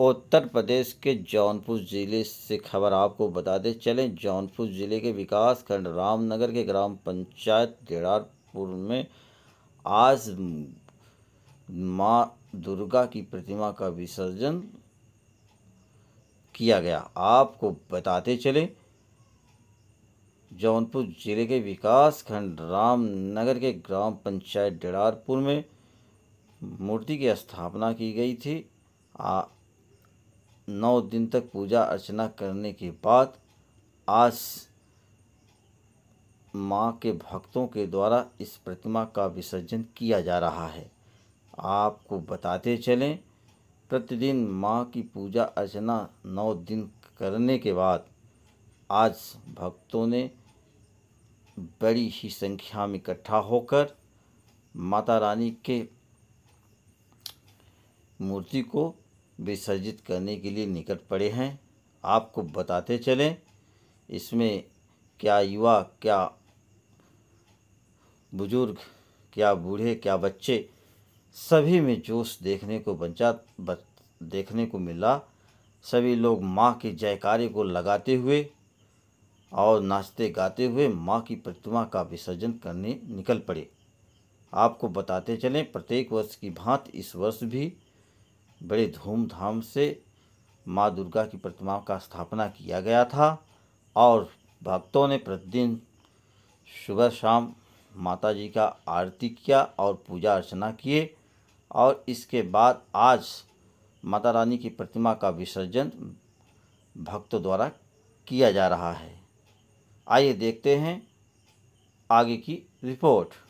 उत्तर प्रदेश के जौनपुर ज़िले से खबर आपको बता दें चलें जौनपुर ज़िले के विकास खंड रामनगर के ग्राम पंचायत देड़ारपुर में आज माँ दुर्गा की प्रतिमा का विसर्जन किया गया आपको बताते चले जौनपुर जिले के विकास खंड रामनगर के ग्राम पंचायत डेड़ारपुर में मूर्ति की स्थापना की गई थी आ, नौ दिन तक पूजा अर्चना करने के बाद आज माँ के भक्तों के द्वारा इस प्रतिमा का विसर्जन किया जा रहा है आपको बताते चलें प्रतिदिन माँ की पूजा अर्चना नौ दिन करने के बाद आज भक्तों ने बड़ी ही संख्या में इकट्ठा होकर माता रानी के मूर्ति को विसर्जित करने के लिए निकट पड़े हैं आपको बताते चलें इसमें क्या युवा क्या बुजुर्ग क्या बूढ़े क्या बच्चे सभी में जोश देखने को बचा देखने को मिला सभी लोग माँ के जयकारे को लगाते हुए और नाचते गाते हुए माँ की प्रतिमा का विसर्जन करने निकल पड़े आपको बताते चलें प्रत्येक वर्ष की भांत इस वर्ष भी बड़े धूमधाम से माँ दुर्गा की प्रतिमा का स्थापना किया गया था और भक्तों ने प्रतिदिन सुबह शाम माता जी का आरती किया और पूजा अर्चना किए और इसके बाद आज माता रानी की प्रतिमा का विसर्जन भक्तों द्वारा किया जा रहा है आइए देखते हैं आगे की रिपोर्ट